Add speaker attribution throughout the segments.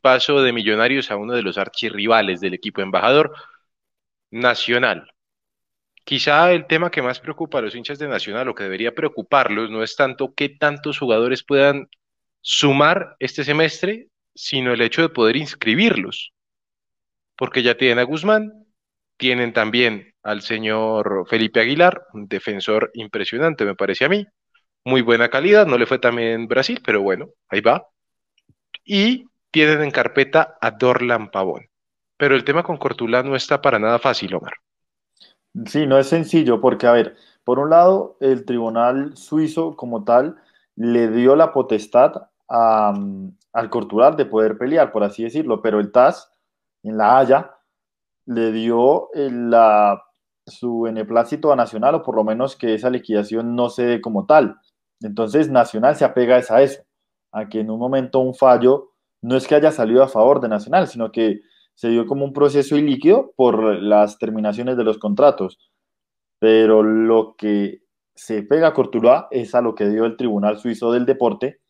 Speaker 1: paso de Millonarios a uno de los archirrivales del equipo embajador nacional. Quizá el tema que más preocupa a los hinchas de Nacional o que debería preocuparlos no es tanto qué tantos jugadores puedan sumar este semestre, sino el hecho de poder inscribirlos. Porque ya tienen a Guzmán, tienen también al señor Felipe Aguilar, un defensor impresionante, me parece a mí. Muy buena calidad, no le fue también Brasil, pero bueno, ahí va. Y tienen en carpeta a Dorlan Pavón. Pero el tema con Cortula no está para nada fácil, Omar.
Speaker 2: Sí, no es sencillo, porque, a ver, por un lado, el tribunal suizo como tal le dio la potestad mm, al Cortular de poder pelear, por así decirlo, pero el TAS en La Haya le dio eh, la, su beneplácito a Nacional, o por lo menos que esa liquidación no se dé como tal. Entonces, Nacional se apega a eso, a que en un momento un fallo no es que haya salido a favor de Nacional, sino que se dio como un proceso ilíquido por las terminaciones de los contratos. Pero lo que se pega a Cortuloa es a lo que dio el Tribunal Suizo del Deporte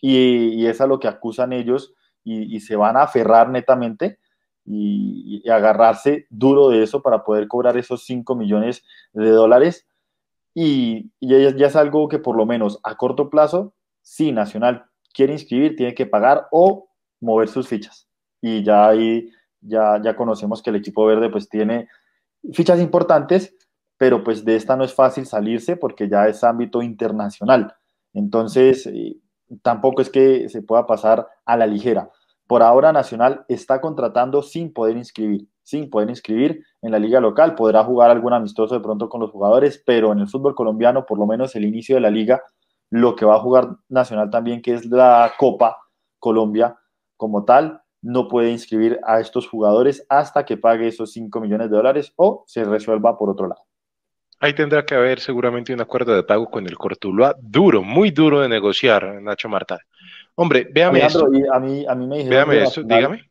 Speaker 2: y, es a lo que acusan ellos y, se van a aferrar netamente y, agarrarse duro de eso para poder cobrar esos 5 millones de dólares. Y, ya es algo que por lo menos a corto plazo, sí, Nacional quiere inscribir tiene que pagar o mover sus fichas. Y ya ahí ya, ya conocemos que el equipo verde pues tiene fichas importantes, pero pues de esta no es fácil salirse porque ya es ámbito internacional. Entonces, eh, tampoco es que se pueda pasar a la ligera. Por ahora Nacional está contratando sin poder inscribir, sin poder inscribir en la liga local, podrá jugar algún amistoso de pronto con los jugadores, pero en el fútbol colombiano, por lo menos el inicio de la liga, lo que va a jugar Nacional también, que es la Copa Colombia como tal, no puede inscribir a estos jugadores hasta que pague esos 5 millones de dólares o se resuelva por otro lado.
Speaker 1: Ahí tendrá que haber seguramente un acuerdo de pago con el Cortuluá, duro, muy duro de negociar, Nacho Marta. Hombre, véame eso.
Speaker 2: a, mí, a me dijeron... dígame.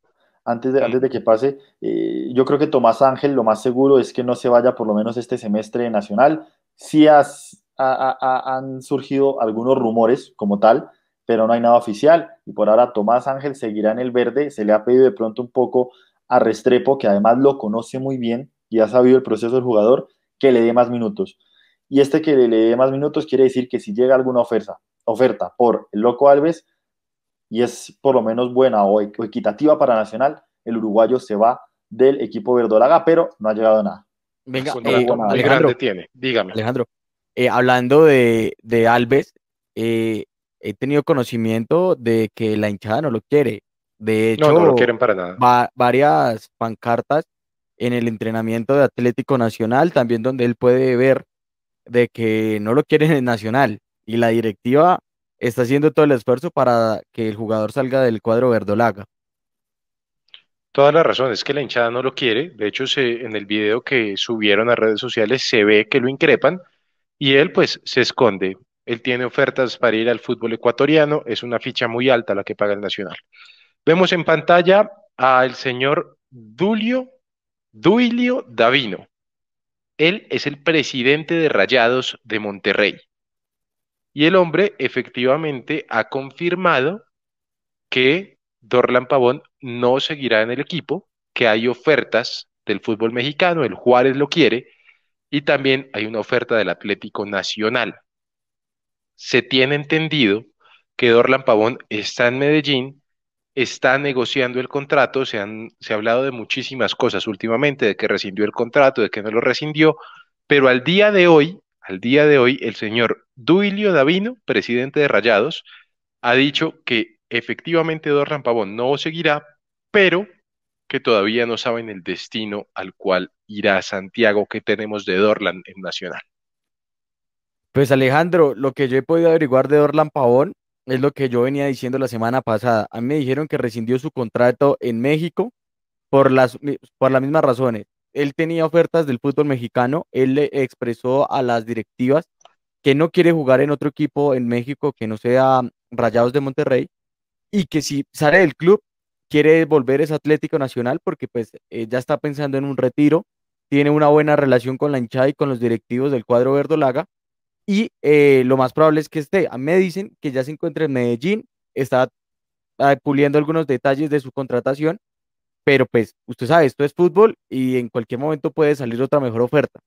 Speaker 2: Antes de, antes de que pase, eh, yo creo que Tomás Ángel lo más seguro es que no se vaya por lo menos este semestre nacional. Si, as, han surgido algunos rumores como tal, pero no hay nada oficial. Y por ahora Tomás Ángel seguirá en el verde. Se le ha pedido de pronto un poco a Restrepo, que además lo conoce muy bien y ha sabido el proceso del jugador, que le dé más minutos. Y este que le, dé más minutos quiere decir que si llega alguna oferta, oferta por el Loco Alves y es por lo menos buena o equitativa para Nacional, el uruguayo se va del equipo verdolaga, pero no ha llegado nada. Venga, ¿qué eh, grande tiene?
Speaker 3: Dígame. Alejandro, eh, hablando de, Alves, eh, he tenido conocimiento de que la hinchada no lo quiere. De hecho, varias pancartas en el entrenamiento de Atlético Nacional, también donde él puede ver de que no lo quieren en el Nacional y la directiva está haciendo todo el esfuerzo para que el jugador salga del cuadro verdolaga.
Speaker 1: Toda la razón, es que la hinchada no lo quiere. De hecho, en el video que subieron a redes sociales se ve que lo increpan y él pues se esconde. Él tiene ofertas para ir al fútbol ecuatoriano, es una ficha muy alta la que paga el Nacional. Vemos en pantalla al señor Dulio, Duilio Davino. Él es el presidente de Rayados de Monterrey. Y el hombre efectivamente ha confirmado que Dorlan Pavón no seguirá en el equipo, que hay ofertas del fútbol mexicano, el Juárez lo quiere, y también hay una oferta del Atlético Nacional. Se tiene entendido que Dorlan Pavón está en Medellín, está negociando el contrato, se, han, se ha hablado de muchísimas cosas últimamente, de que rescindió el contrato, de que no lo rescindió, pero al día de hoy, al día de hoy, el señor Duilio Davino, presidente de Rayados, ha dicho que efectivamente Dorlan Pavón no seguirá, pero que todavía no saben el destino al cual irá Santiago que tenemos de Dorlan en Nacional.
Speaker 3: Pues Alejandro, lo que yo he podido averiguar de Dorlan Pavón es lo que yo venía diciendo la semana pasada. A mí me dijeron que rescindió su contrato en México por las, por las mismas razones. Él tenía ofertas del fútbol mexicano, él le expresó a las directivas que no quiere jugar en otro equipo en México que no sea Rayados de Monterrey y que si sale del club quiere volver ese Atlético Nacional porque pues eh, ya está pensando en un retiro, tiene una buena relación con la hinchada y con los directivos del cuadro verdolaga y eh, lo más probable es que esté. A mí me dicen que ya se encuentra en Medellín, está ah, puliendo algunos detalles de su contratación, pero pues usted sabe, esto es fútbol y en cualquier momento puede salir otra mejor oferta.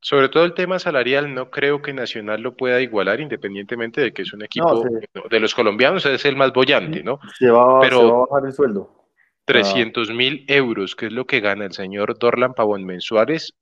Speaker 1: Sobre todo el tema salarial, no creo que Nacional lo pueda igualar, independientemente de que es un equipo de los colombianos, es el más bollante, ¿no? Se va, Pero a
Speaker 2: bajar el sueldo.
Speaker 1: 300 mil euros, que es lo que gana el señor Dorlan Pavón mensuales,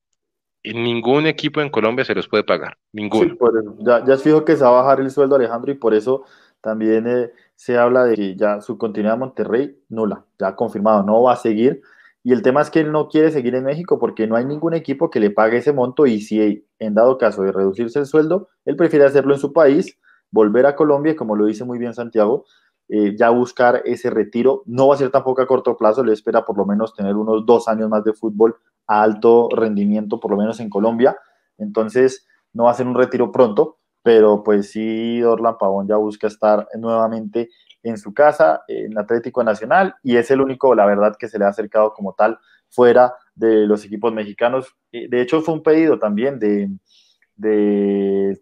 Speaker 1: ningún equipo en Colombia se los puede pagar, ninguno.
Speaker 2: ya, ya, es fijo que se va a bajar el sueldo, Alejandro, y por eso también eh, se habla de que ya su continuidad Monterrey nula, ya confirmado, no va a seguir y el tema es que él no quiere seguir en México porque no hay ningún equipo que le pague ese monto y si en dado caso de reducirse el sueldo, él prefiere hacerlo en su país, volver a Colombia, como lo dice muy bien Santiago, eh, ya buscar ese retiro. No va a ser tampoco a corto plazo, le espera por lo menos tener unos dos años más de fútbol a alto rendimiento, por lo menos en Colombia. Entonces, no va a ser un retiro pronto, pero pues sí, Dorlan Pavón ya busca estar nuevamente en su casa, en Atlético Nacional, y es el único, la verdad, que se le ha acercado como tal fuera de los equipos mexicanos. Eh, de hecho, fue un pedido también de,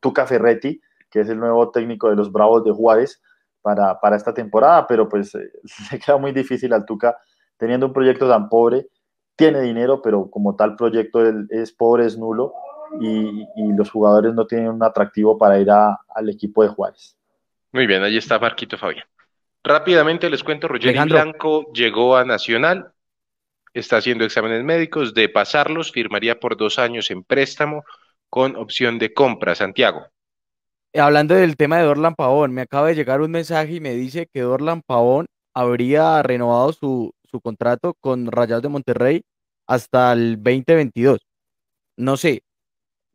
Speaker 2: Tuca Ferretti, que es el nuevo técnico de los Bravos de Juárez para, esta temporada, pero pues eh, se queda muy difícil al Tuca teniendo un proyecto tan pobre. Tiene dinero, pero como tal proyecto es pobre, es nulo y, los jugadores no tienen un atractivo para ir al equipo de Juárez.
Speaker 1: Muy bien, ahí está Marquito Fabián. Rápidamente les cuento, Roger Blanco llegó a Nacional, está haciendo exámenes médicos, de pasarlos firmaría por dos años en préstamo con opción de compra, Santiago.
Speaker 3: Eh, hablando del tema de Dorlan Pavón, me acaba de llegar un mensaje y me dice que Dorlan Pavón habría renovado su, su contrato con Rayados de Monterrey hasta el 2022. No sé,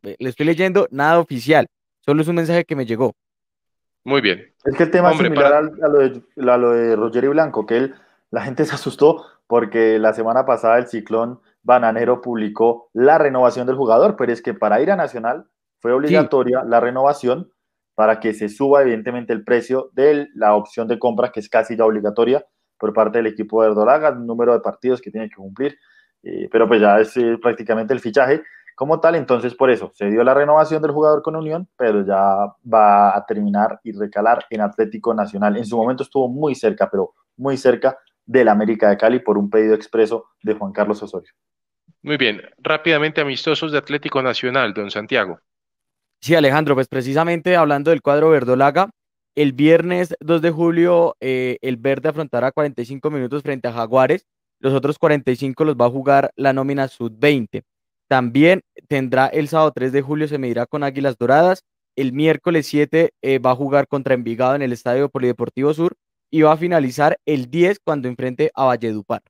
Speaker 3: le estoy leyendo nada oficial, solo es un mensaje que me llegó.
Speaker 2: Muy bien. Es que el tema es similar a, lo de, Roger y Blanco, que él, la gente se asustó porque la semana pasada el ciclón bananero publicó la renovación del jugador, pero es que para ir a Nacional fue obligatoria la renovación para que se suba evidentemente el precio de la opción de compra, que es casi ya obligatoria por parte del equipo de Erdogan, el número de partidos que tiene que cumplir, eh, pero pues ya es eh, prácticamente el fichaje como tal. Entonces, por eso se dio la renovación del jugador con Unión, pero ya va a terminar y recalar en Atlético Nacional. En su momento estuvo muy cerca, pero muy cerca del América de Cali por un pedido expreso de Juan Carlos Osorio.
Speaker 1: Muy bien, rápidamente amistosos de Atlético Nacional, don Santiago. Sí, Alejandro, pues
Speaker 3: precisamente hablando del cuadro verdolaga, el viernes 2 de julio eh, el verde afrontará 45 minutos frente a Jaguares, los otros 45 los va a jugar la nómina sud 20 también tendrá el sábado 3 de julio, se medirá con Águilas Doradas. El miércoles 7 eh, va a jugar contra Envigado en el Estadio Polideportivo Sur y va a finalizar el 10 cuando enfrente a Valledupar.